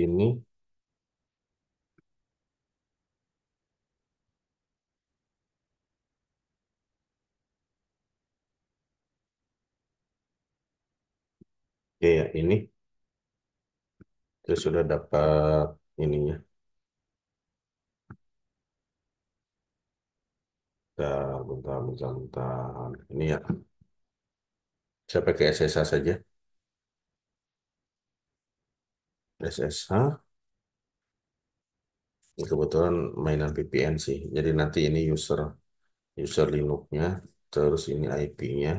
ini Oke ya ini terus sudah dapat ininya bentar bentar bentar, bentar. ini ya saya pakai SSH saja SSH kebetulan mainan VPN sih jadi nanti ini user user Linux-nya terus ini IP-nya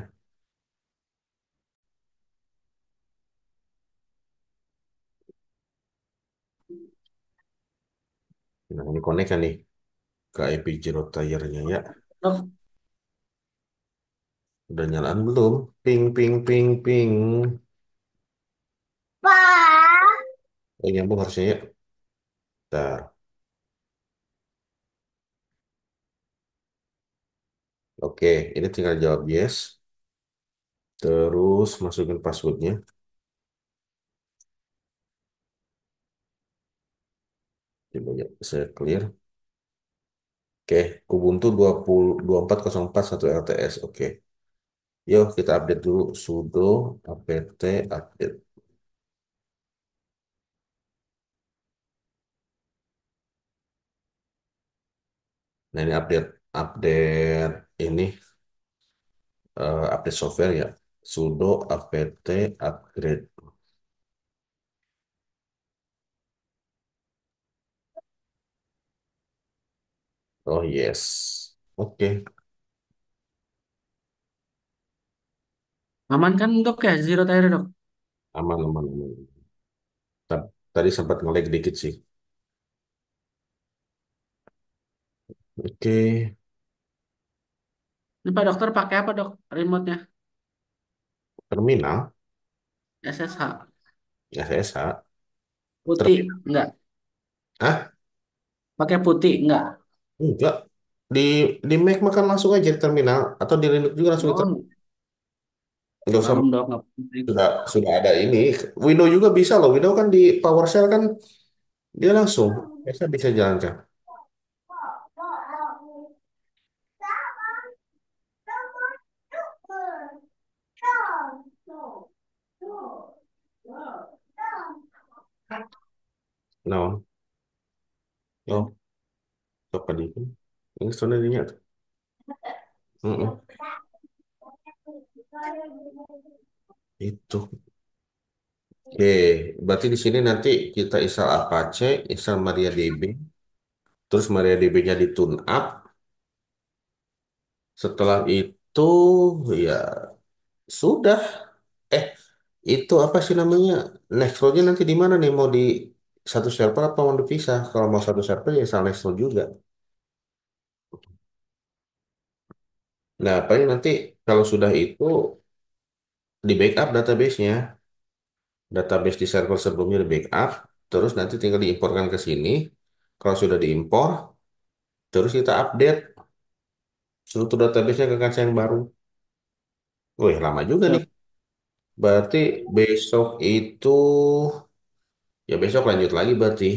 nah ini connect kan nih ke IP Zero Tire-nya ya udah nyalaan belum ping ping ping ping Bye. Udah oh, nyambung harusnya ya. Bentar. Oke, ini tinggal jawab yes. Terus masukin passwordnya. Coba ya, saya clear. Oke, Kubuntu 24.04.1 LTS. Oke. Yuk kita update dulu sudo apt update. Nah, ini update update ini uh, update software ya. sudo apt upgrade. Oh yes. Oke. Okay. Aman kan dok ya zero tire dok? Aman aman aman. Tadi sempat ngelag dikit sih. Oke. Ini Pak Dokter pakai apa dok remote-nya? Terminal, SSH. SSH, Putih, terminal. enggak. Hah? Pakai putih, enggak. Enggak. Di di Mac makan langsung aja di terminal atau di Linux juga langsung ke terminal. Enggak usah harum dok, nggak sudah sudah ada ini. Windows juga bisa loh. Windows kan di PowerShell kan dia langsung biasa bisa jalankan. No, no, itu. di più. Non sono disegnato. mm Itu. Oke, berarti di sini nanti kita install Apache, install MariaDB, terus MariaDB-nya di tune up. Setelah itu, ya sudah. Eh, itu apa sih namanya? Nextcloud-nya nanti di mana nih? Mau di satu server apa mau dipisah? Kalau mau satu server ya sama Nextcloud juga. Nah, paling nanti kalau sudah itu di backup database-nya. Database di server sebelumnya di backup, terus nanti tinggal diimporkan ke sini. Kalau sudah diimpor, terus kita update seluruh database-nya ke kaca yang baru. Wih, oh ya, lama juga ya. nih. Berarti besok itu ya besok lanjut lagi berarti.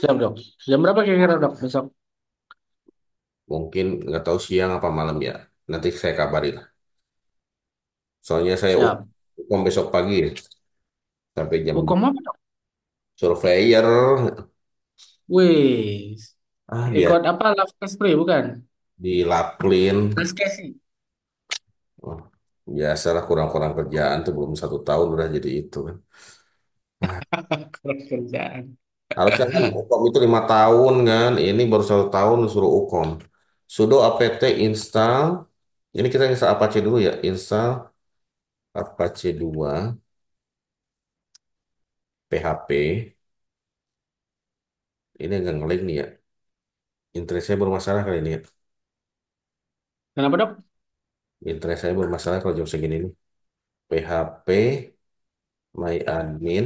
Jam dok. Jam berapa kira-kira dok besok? Mungkin nggak tahu siang apa malam ya. Nanti saya kabarin. Soalnya saya Siap. ukom besok pagi ya, sampai jam Hukum apa dok? surveyor. Wih, Ah iya. ikut apa? Love Spray bukan? di Laplin. Laskesi. Oh. Biasalah kurang-kurang kerjaan tuh belum satu tahun udah jadi itu kan. kerjaan. harusnya kan UKOM itu lima tahun kan, ini baru satu tahun suruh UKOM. Sudo apt install, ini kita install Apache dulu ya, install Apache 2, PHP, ini agak ngelag nih ya, interestnya bermasalah kali ini ya. Kenapa dok? Internet saya bermasalah kalau jam segini nih. PHP My Admin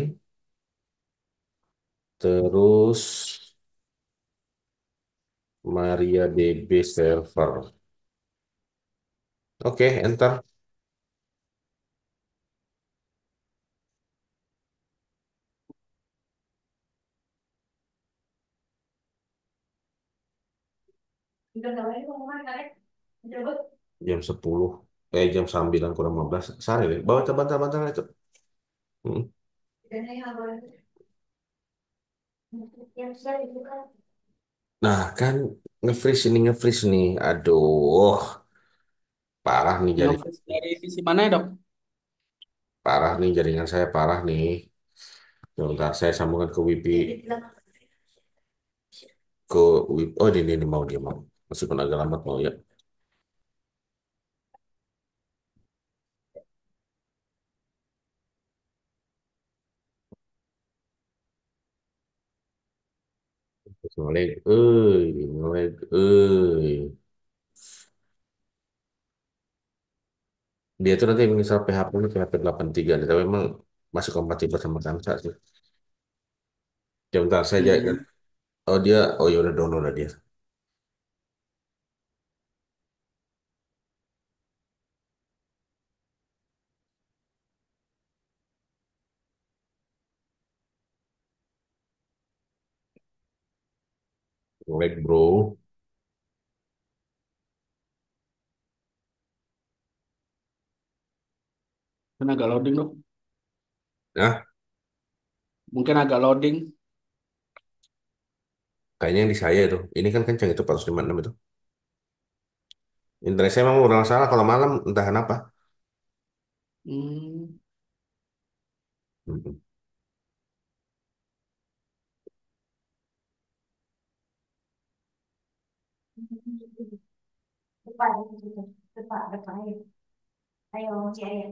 terus MariaDB server. Oke, okay, enter. Udah namanya mau jam 10 eh jam 9 kurang 15 sare deh bawa teman-teman teman itu hmm. nah kan nge-freeze ini nge-freeze nih aduh parah nih jadi dari sisi mana ya, dok parah nih jaringan saya parah nih Bentar, saya sambungkan ke wifi Ke wifi Oh, ini, ini mau dia mau. pun agak lambat mau ya. eh, eh, dia tuh nanti misal PHP ini PHP 83 nih, tapi memang masih kompatibel sama Kamsa sih. Sebentar saya jalan. Hmm. Oh dia, oh ya udah download lah dia. Jelek bro. Mungkin agak loading dong. ya Mungkin agak loading. kayaknya yang di saya itu. Ini kan kencang itu 456 itu. Internet saya memang salah kalau malam entah kenapa. Hmm. mm depan gitu depan depan ayo ayo si ayah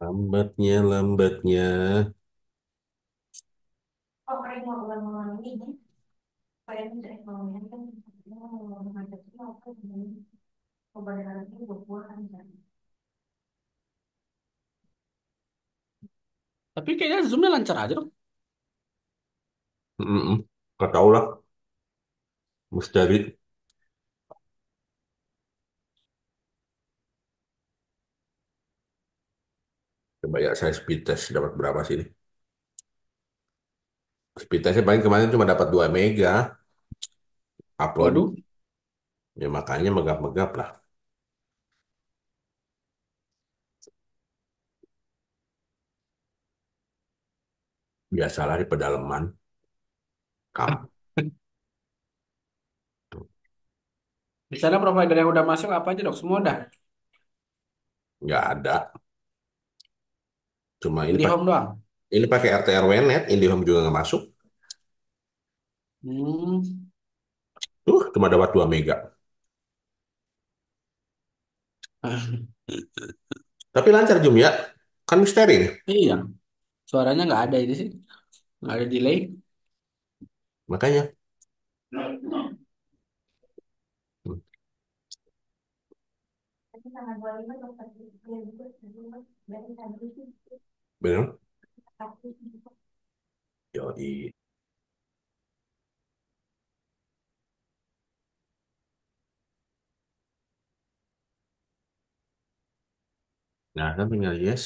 Lambatnya, lambatnya pemerintah bukan mengalami ini supaya perekonomian kan menghadapi apa ini kebenaran itu berbuahan kan tapi kayaknya zoomnya lancar aja dong Mm-mm. Gak tau lah, Mas David. Coba ya saya speed test dapat berapa sih ini? Speed paling kemarin cuma dapat 2 mega. Upload. Waduh. Ya makanya megap-megap lah. Biasalah di pedalaman. Kam. Di sana provider yang udah masuk apa aja dok? Semua dah. Nggak ada. Cuma ini Di pas home doang. Ini pakai RT/RW net, IndiHome juga nggak masuk. Hmm. Tuh, cuma dapat 2 mega. Tapi lancar Jum ya. Kan misteri nih. Iya, suaranya nggak ada ini sih. Nggak ada delay. Makanya. Hmm. Benar. Jadi, Nah, kan tinggal yes.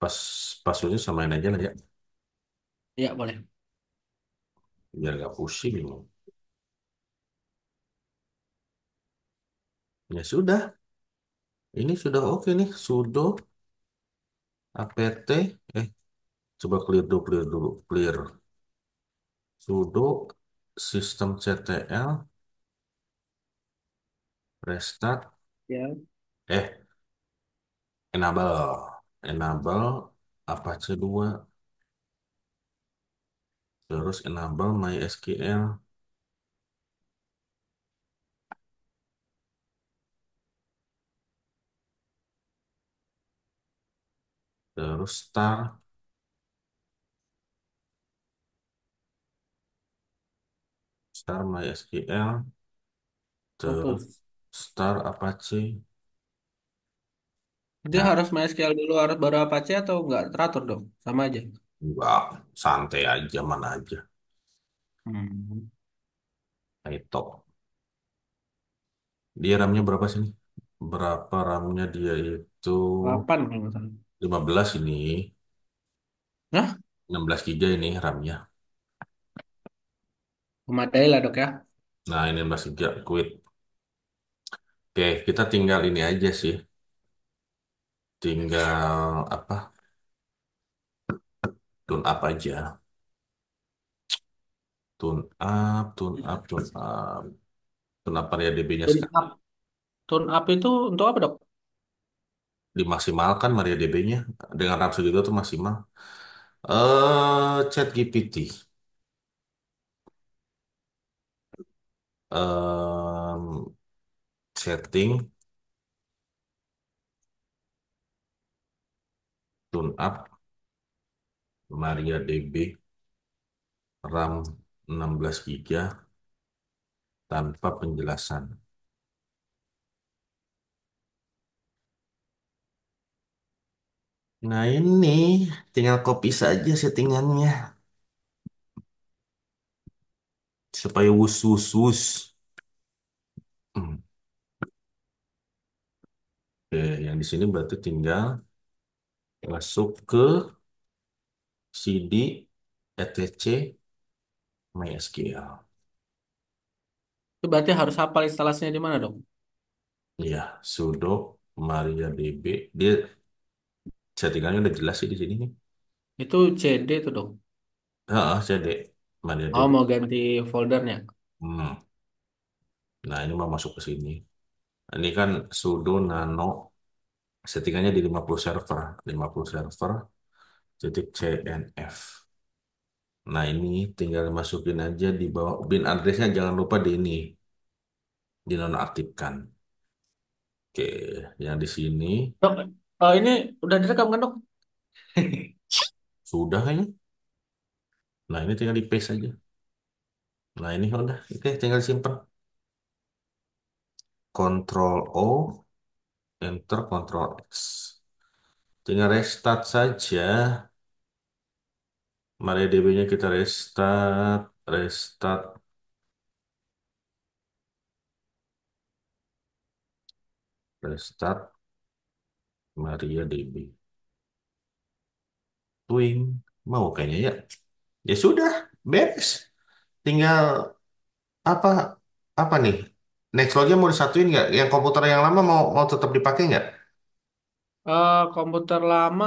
Pas passwordnya samain aja lah ya. Iya, boleh. Biar nggak pusing. Ya sudah. Ini sudah oke nih. sudah. APT, eh, coba clear dulu, clear dulu, clear. sudo sistem CTL, restart, ya. eh, enable, enable Apache 2, terus enable MySQL, Terus star. Star MySQL. Terus star Apache. Dia Nah, harus MySQL dulu, harus baru Apache atau nggak teratur dong? Sama aja. enggak. Santai aja, mana aja. Hmm. Itu. Dia ram berapa sih? Berapa ramnya dia itu? 8 kalau nggak 15 ini, Hah? 16 giga ini RAM-nya. memadai lah dok ya. Nah, ini 16 giga, quit. Oke, kita tinggal ini aja sih. Tinggal apa? Tune up aja. Tune up, tune up, tune up. Tune up area ya DB-nya Tune sekarang. up, tune up itu untuk apa dok? dimaksimalkan kan Maria db nya dengan RAM segitu tuh maksimal. Eh, Chat GPT. Em, setting, tune up, Maria DB, RAM 16 GB tanpa penjelasan. Nah ini tinggal copy saja settingannya supaya wus wus hmm. Oke, yang di sini berarti tinggal masuk ke CD etc MySQL. Itu berarti harus hafal instalasinya di mana dong? Iya, sudo mariadb. Dia Settingannya udah jelas sih di sini nih. Itu CD itu dong. Ah, CD. Mana Oh, mau ganti foldernya. Hmm. Nah, ini mau masuk ke sini. Ini kan sudo nano settingannya di 50 server, 50 server titik CNF. Nah, ini tinggal masukin aja di bawah bin address-nya jangan lupa di ini dinonaktifkan. Oke, yang di sini. Oh, ini udah direkam kan, Dok? Sudah kayaknya. Nah, ini tinggal di paste aja. Nah, ini ya udah. Oke, tinggal simpan. Control O, Enter, Control X. Tinggal restart saja. mari db nya kita restart, restart. Restart. Maria DB. Twin mau kayaknya ya. Ya sudah, beres. Tinggal apa apa nih? Next lognya mau disatuin nggak? Yang komputer yang lama mau mau tetap dipakai nggak? Uh, komputer lama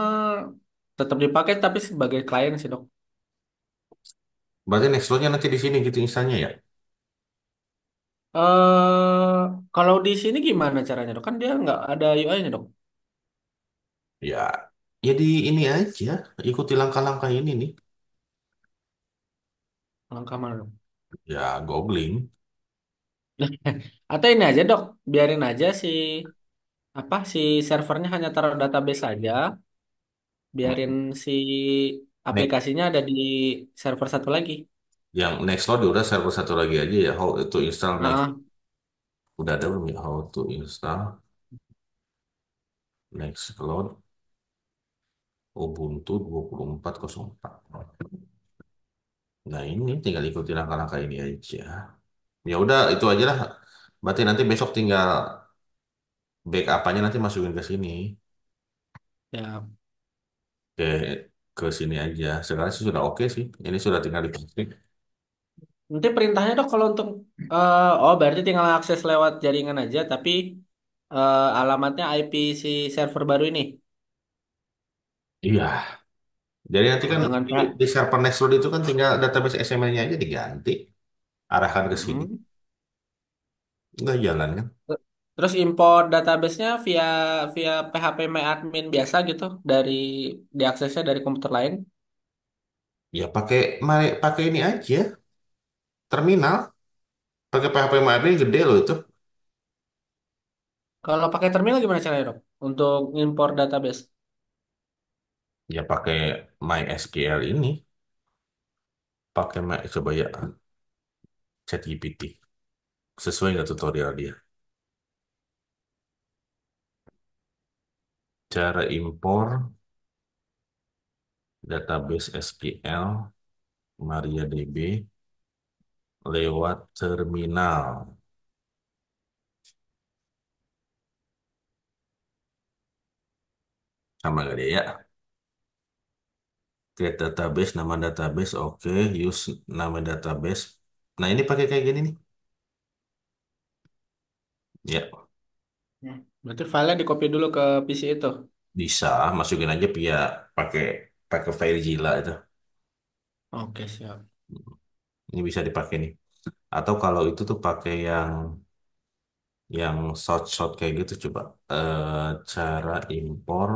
tetap dipakai tapi sebagai klien sih dok. Berarti next lognya nanti di sini gitu misalnya ya? Uh, kalau di sini gimana caranya dok? Kan dia nggak ada UI-nya dok. Ya, jadi ini aja, ikuti langkah-langkah ini nih. Langkah mana dong? Ya, googling. Atau ini aja dok, biarin aja si apa si servernya hanya taruh database saja, biarin hmm. si Next, aplikasinya ada di server satu lagi. yang Nextcloud udah server satu lagi aja ya. How to install Next. Ah. Udah ada belum ya? How to install Nextcloud. Ubuntu 2404. Nah ini tinggal ikuti langkah-langkah ini aja. Ya udah itu aja lah. Berarti nanti besok tinggal backup-nya nanti masukin ke sini. Ya. Oke, ke sini aja. Sekarang sih sudah oke sih. Ini sudah tinggal diposting. Nanti perintahnya dok kalau untuk uh, oh berarti tinggal akses lewat jaringan aja tapi uh, alamatnya IP si server baru ini. Iya. Jadi nanti kan Jangan, di, di server Nextcloud itu kan tinggal database XML-nya aja diganti, arahkan ke sini. Hmm. jalan kan? Terus import database-nya via via PHP MyAdmin biasa gitu dari diaksesnya dari komputer lain. Ya pakai pakai ini aja, terminal, pakai PHP MyAdmin gede loh itu. Kalau pakai terminal gimana caranya, Rob? Untuk import database. Ya pakai MySQL ini, pakai My, coba ya gpt Sesuai nggak tutorial dia? Cara impor database SQL MariaDB lewat terminal. Sama gak dia ya? create database nama database oke use nama database nah ini pakai kayak gini nih ya Nah, Berarti filenya di copy dulu ke PC itu. bisa masukin aja via pakai pakai file gila itu Oke, siap. ini bisa dipakai nih atau kalau itu tuh pakai yang yang short-short kayak gitu coba eh cara impor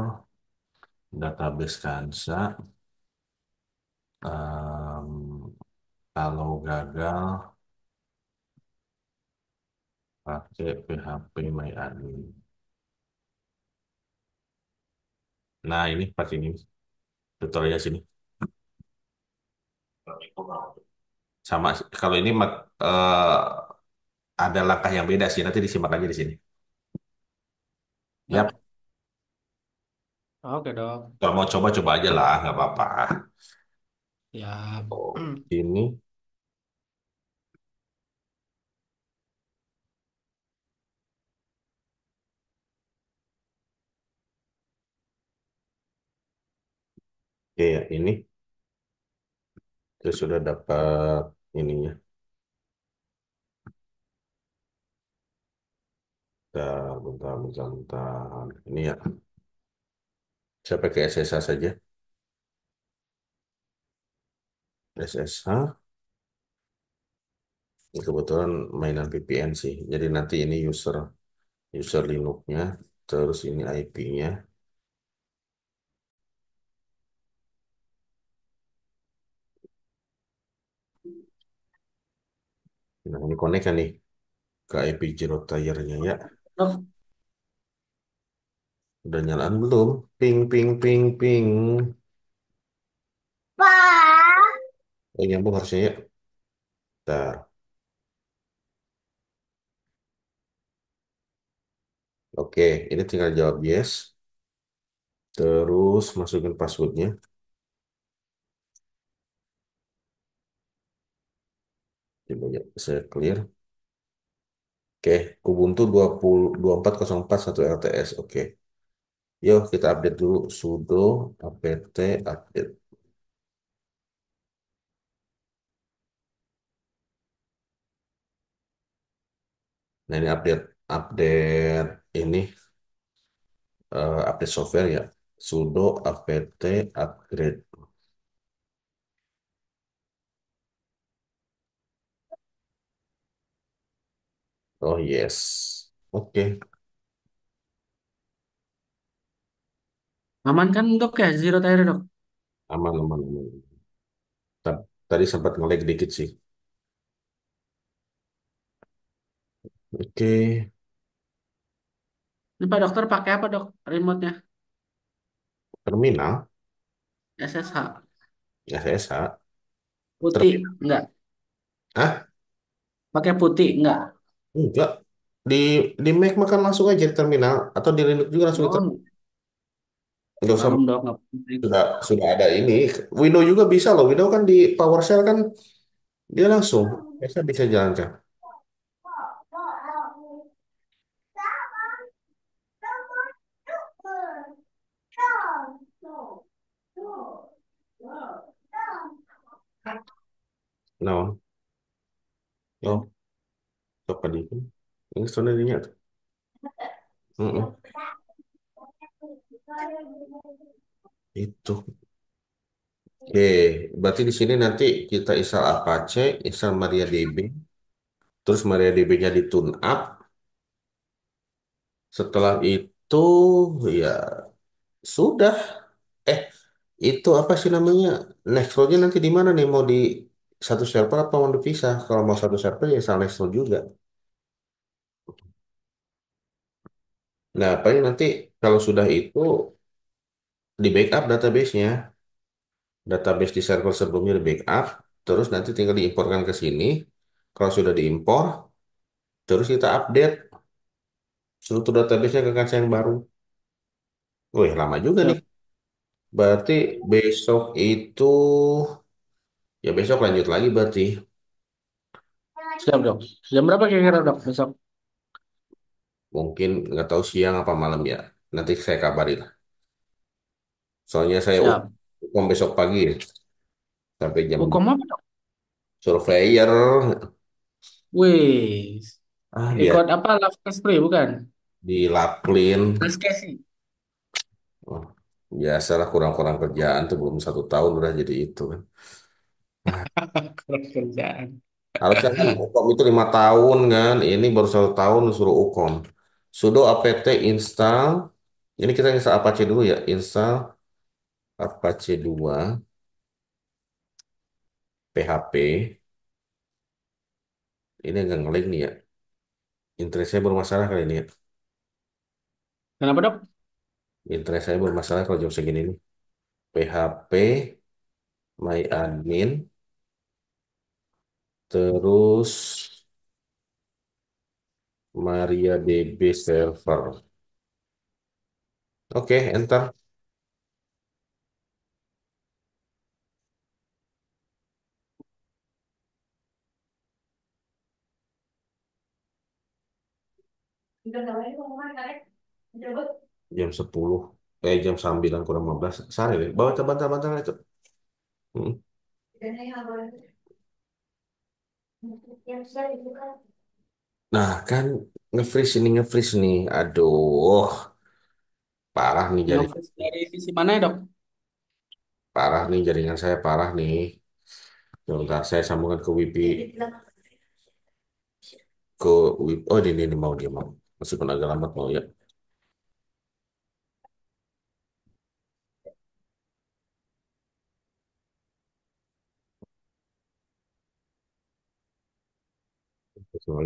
database Kansa Um, kalau gagal, pakai PHP MyAdmin. Nah, ini pas ini. Tutorialnya sini. Sama, kalau ini uh, ada langkah yang beda sih. Nanti disimak aja di sini. Yap. Oke dok. Kalau mau coba-coba aja lah, nggak apa-apa. Ya. Oh, ini Oke, ya ini Saya sudah dapat ininya. Bentar, bentar, bentar, bentar. Ini ya. Saya pakai SSH saja. SSH kebetulan mainan VPN sih jadi nanti ini user user linux terus ini IP-nya nah ini connect kan nih ke IP zero tier nya ya oh. udah nyalaan belum ping ping ping ping Bye. Oh, nyambung harusnya ya. Bentar. Oke, ini tinggal jawab yes. Terus masukin passwordnya. Coba saya clear. Oke, Kubuntu 24041 LTS. Oke. Yuk kita update dulu sudo apt update. Nah, ini update update ini uh, update software ya. sudo apt upgrade. Oh yes. Oke. Okay. Aman kan dok ya zero tire dok? Aman aman aman. Tadi sempat ngelag dikit sih. Oke. Ini Pak Dokter pakai apa dok remote-nya? Terminal, SSH. SSH, Putih, terminal. enggak. Hah? Pakai putih, enggak. Enggak. Di di Mac makan langsung aja di terminal atau di Linux juga langsung di terminal. Enggak usah belum dok, enggak sudah sudah ada ini. Windows juga bisa loh. Windows kan di PowerShell kan dia langsung biasa bisa jalankan. nah Oh, apa di Ini Itu. Oke, berarti di sini nanti kita install Apache, install MariaDB, terus MariaDB-nya di tune up. Setelah itu, ya sudah. Eh, itu apa sih namanya? next nya nanti di mana nih? Mau di satu server apa mau dipisah? Kalau mau satu server ya sama Nextcloud juga. Nah, paling nanti kalau sudah itu di backup database-nya. Database di server sebelumnya di backup, terus nanti tinggal diimporkan ke sini. Kalau sudah diimpor, terus kita update seluruh database-nya ke kaca yang baru. Wih, lama juga ya. nih. Berarti besok itu ya besok lanjut lagi berarti. Siap dok. Jam berapa kira-kira dok besok? Mungkin nggak tahu siang apa malam ya. Nanti saya kabarin. lah Soalnya saya Siap. UKOM besok pagi ya, sampai jam Hukum apa dok? surveyor. Wih, Ah iya. ikut apa? Love Spray ya, bukan? di Laplin. Laskesi. Biasalah kurang-kurang kerjaan tuh belum satu tahun udah jadi itu kan. Kurang kerjaan. harusnya kan UKOM itu lima tahun kan, ini baru satu tahun suruh UKOM. Sudo apt install, ini kita install Apache dulu ya, install Apache 2, PHP, ini agak ngelag nih ya, interestnya bermasalah kali ini ya. Kenapa dok? Internet saya bermasalah kalau jam segini nih. PHP my admin terus MariaDB server. Oke, okay, enter. Udah namanya ngomong kan, Coba jam 10 eh jam 9 kurang 15 sare deh bawa teman-teman teman itu iya, iya, kan- nah kan nge-freeze ini nge-freeze nih aduh parah nih jadi dari sisi mana ya dok parah nih jaringan saya parah nih Bentar, saya sambungkan ke WiFi ke WiFi oh ini, ini mau dia mau masih pun agak lambat mau ya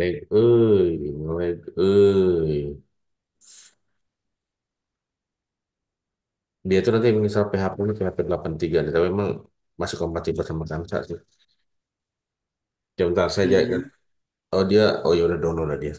eh, eh. Dia itu nanti misal PHP ini PHP 83 nih, tapi memang masih kompatibel sama Kamsa sih. Ya, bentar, saya jaga. Hmm. Oh dia, oh ya udah download lah dia.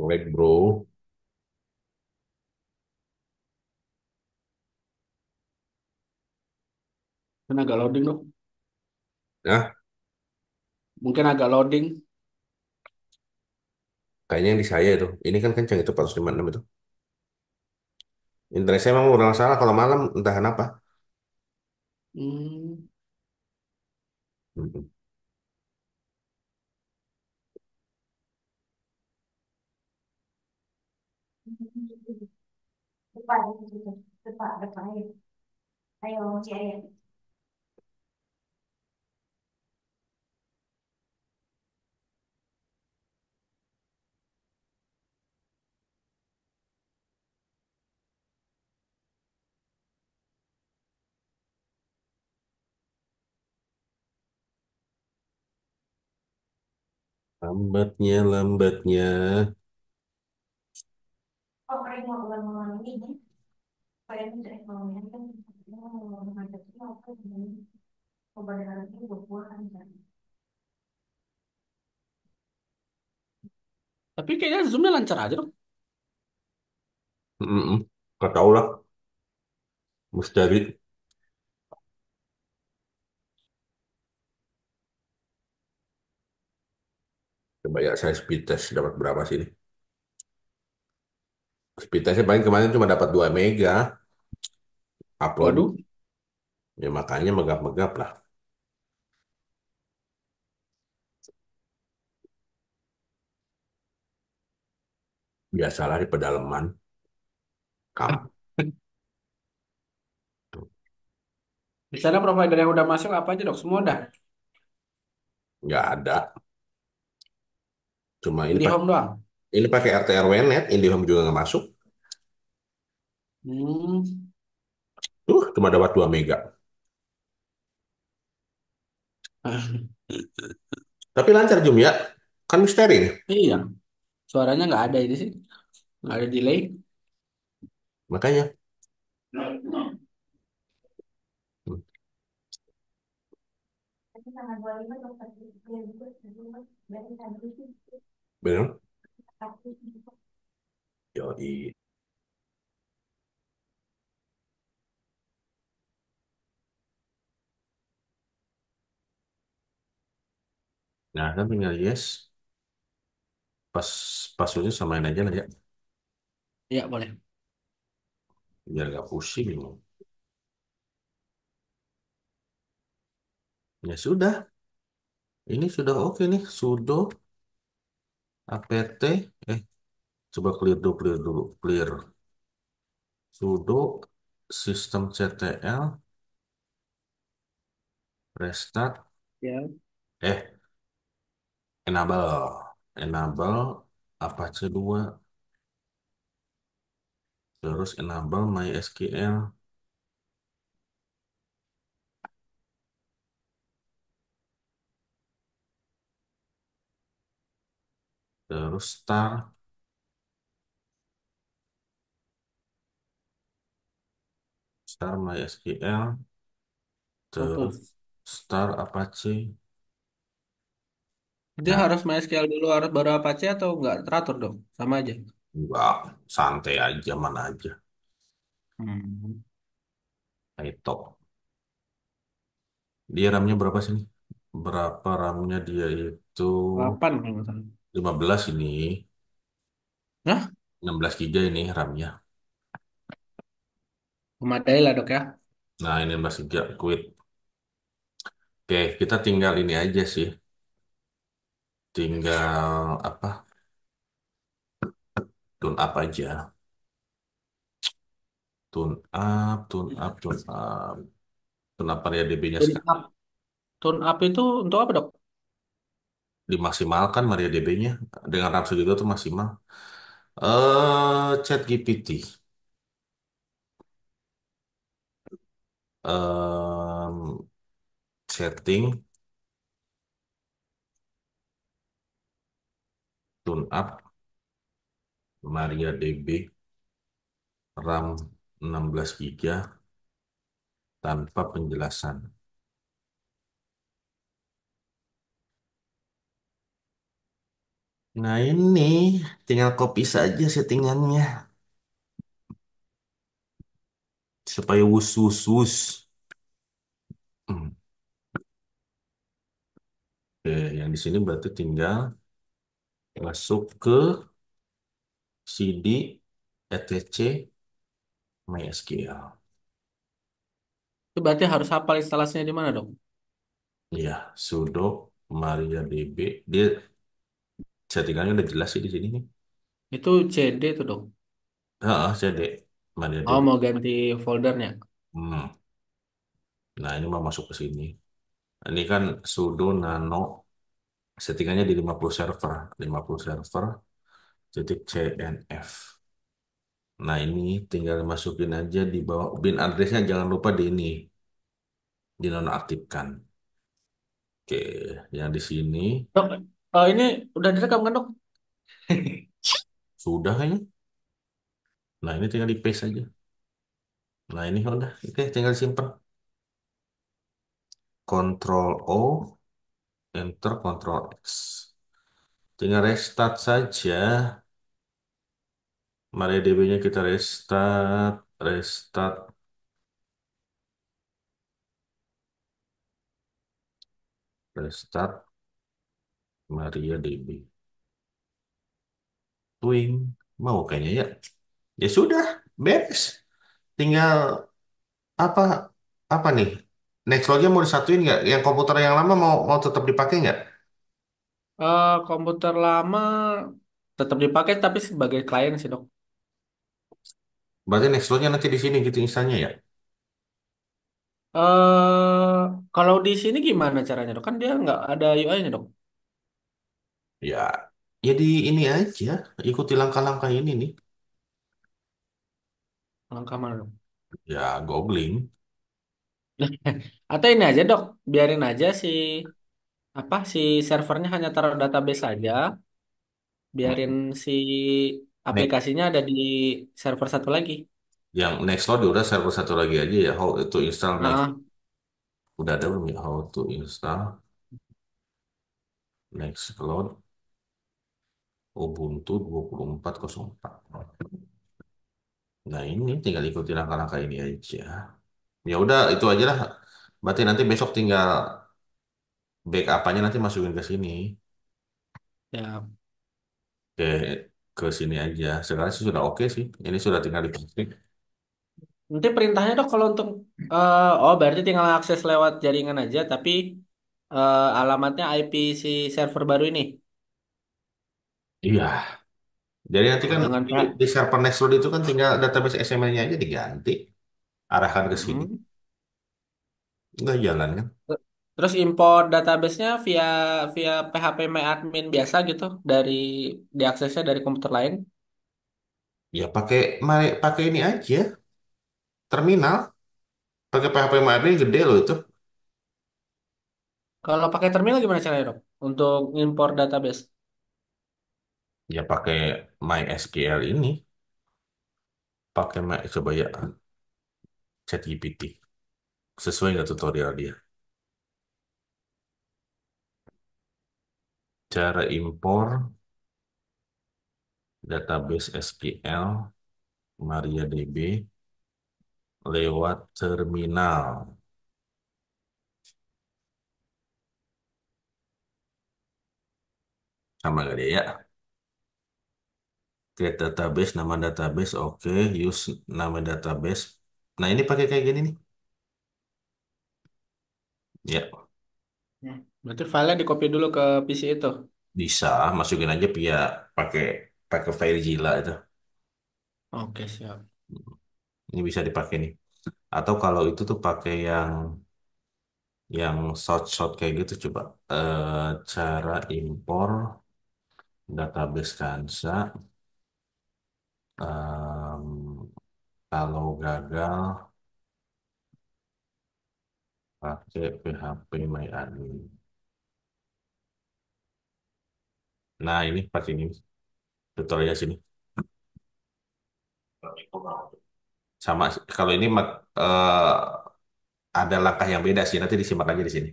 Jelek bro. Mungkin agak loading dong. Nah, Mungkin agak loading. kayaknya yang di saya itu. Ini kan kencang itu 456 itu. Internet saya memang kurang salah kalau malam entah kenapa. Hmm. hmm. depan gitu depan depan ayo si ayah Lambatnya, lambatnya. Kan, kan, tapi kayaknya zoomnya lancar aja dong Mm-mm. Gak tau lah, mesti dari coba ya saya speed test dapat berapa sih ini? Speed testnya paling kemarin cuma dapat 2 mega. Upload. Waduh. Ya makanya megap-megap lah. Biasalah di pedalaman. Kampung. Di sana provider yang udah masuk apa aja dok? Semua udah? Nggak ada. Cuma ini di pas- home doang? Ini pakai rt net, IndiHome juga nggak masuk. Hmm. Tuh, cuma dapat 2 mega. Tapi lancar Jum ya. Kan misteri nih. Iya, suaranya nggak ada ini sih. Nggak ada delay. Makanya. Hmm. Benar. Jadi Nah, kan tinggal yes. Pas passwordnya samain aja lah ya. Iya, boleh. Biar nggak pusing. Ya sudah. Ini sudah oke nih. Sudo apt eh coba clear dulu clear dulu clear sudo sistem ctl restart ya eh enable enable apa apache dua, terus enable mysql terus star star MySQL terus star Apache Dia nah harus MySQL dulu harus baru Apache atau enggak teratur dong? Sama aja. enggak santai aja mana aja Hmm. itu dia ram berapa sih berapa ramnya dia itu 8 kalau 15 ini, Hah? 16 giga ini RAM-nya. Memadai lah dok ya. Nah, ini 16 giga, quit. Oke, kita tinggal ini aja sih. Tinggal apa? Tune up aja. Tune up, tune up, tune up. Tune up area ya DB-nya Tune sekarang. up. Tune up itu untuk apa dok? dimaksimalkan Maria db nya dengan RAM segitu tuh maksimal. Uh, eh, chat GPT. Um, setting tune up Maria DB, RAM 16 GB tanpa penjelasan. Nah ini tinggal kopi saja settingannya supaya wus wus wus. Hmm. Oke, yang di sini berarti tinggal masuk ke CD etc MySQL. Itu berarti harus hafal instalasinya di mana dong? Ya, sudo MariaDB. Dia Settingannya udah jelas sih di sini nih. Itu CD itu dong. Heeh, CD. Mana Oh, mau ganti foldernya. Hmm. Nah, ini mau masuk ke sini. Ini kan sudo nano settingannya di 50 server. 50 server, titik CNF. Nah, ini tinggal masukin aja di bawah bin address jangan lupa di ini dinonaktifkan. Oke, yang di sini Oh, ini udah direkam kan, Dok? Sudah kayaknya. Nah, ini tinggal di paste aja. Nah, ini udah. Oke, tinggal simpan. Control O, Enter, Control X. Tinggal restart saja. Mari db nya kita restart, restart. Restart. Maria DB. Twin Mau kayaknya ya. Ya sudah, beres. Tinggal apa apa nih? Next lognya mau disatuin nggak? Yang komputer yang lama mau mau tetap dipakai nggak? Uh, komputer lama tetap dipakai tapi sebagai klien sih dok. Berarti next lognya nanti di sini gitu misalnya ya? Uh, kalau di sini gimana caranya dok? Kan dia nggak ada UI-nya dok. Ya, jadi ini aja, ikuti langkah-langkah ini nih. Langkah mana dong? Ya, googling. Atau ini aja dok, biarin aja si apa si servernya hanya taruh database saja, biarin si Next, aplikasinya ada di server satu lagi. yang Nextcloud udah server satu lagi aja ya, how to install Next. Udah ada belum ya, how to install Nextcloud. Ubuntu 2404. Nah ini tinggal ikuti langkah-langkah ini aja. Ya udah itu aja lah. Berarti nanti besok tinggal backup-nya nanti masukin ke sini. Ya. Oke, ke sini aja. Sekarang sih sudah oke sih. Ini sudah tinggal diketik. Nanti perintahnya dok kalau untuk uh, oh berarti tinggal akses lewat jaringan aja tapi uh, alamatnya IP si server baru ini. Iya. Jadi nanti kan Dengan di, Pak. di next Road itu kan tinggal database SMN-nya aja diganti, arahkan ke sini. Hmm. jalan kan? Terus import databasenya via via PHP my biasa gitu dari diaksesnya dari komputer lain. Ya pakai pakai ini aja, terminal. Pakai PHP MyAdmin gede loh itu. Kalau pakai terminal gimana caranya, Rob? Untuk import database. Ya pakai MySQL ini, pakai My, coba ya ChatGPT. Sesuai nggak tutorial dia? Cara impor database SQL MariaDB lewat terminal. Sama gak dia ya? create database nama database oke use nama database nah ini pakai kayak gini nih ya yeah. berarti filenya di copy dulu ke PC itu bisa masukin aja via pakai pakai file gila itu oke siap ini bisa dipakai nih atau kalau itu tuh pakai yang yang short-short kayak gitu coba eh, cara impor database Kansa Um, kalau gagal, pakai PHP MyAdmin. Nah, ini pasti ini. Tutorial sini. Sama, kalau ini uh, ada langkah yang beda sih. Nanti disimak aja di sini.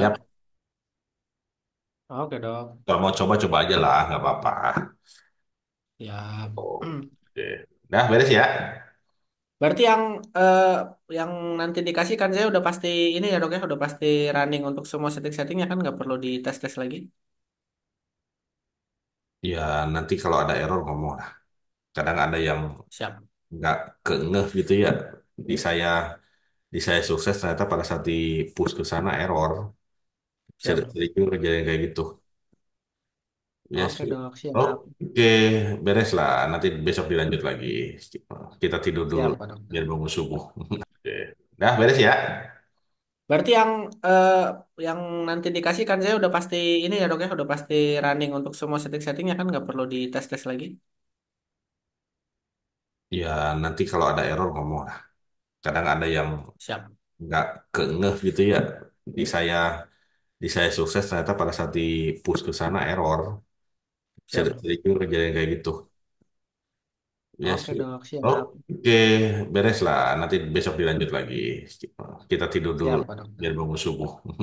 Yap. Oke, dok. Kalau mau coba, coba aja lah. Nggak apa-apa. Ya. Oke. Nah, beres ya. Berarti yang eh, yang nanti dikasihkan saya udah pasti ini ya dok ya udah pasti running untuk semua setting-settingnya kan nggak perlu di tes tes lagi. Ya, nanti kalau ada error ngomong lah. Kadang ada yang Siap. nggak kengeh gitu ya. Di iya. saya di saya sukses ternyata pada saat di push ke sana error. Siap Sering sering kejadian kayak gitu. Yes. Iya Oke dok, siap. Oke, beres lah. Nanti besok dilanjut lagi. Kita tidur dulu Siap, Pak biar bangun subuh. Oke. Dah beres ya. Berarti yang eh, yang nanti dikasihkan saya udah pasti ini ya dok ya, udah pasti running untuk semua setting-settingnya kan nggak perlu dites-tes lagi. Ya nanti kalau ada error ngomong lah. Kadang ada yang Siap. nggak kengeh gitu ya. Di saya di saya sukses ternyata pada saat di push ke sana error. Siap. Sering kejadian kayak gitu. Ya Oke sih. dok, siap. Oke, beres lah. Nanti besok dilanjut lagi. Kita tidur dulu Siap, Pak Dok. biar bangun subuh.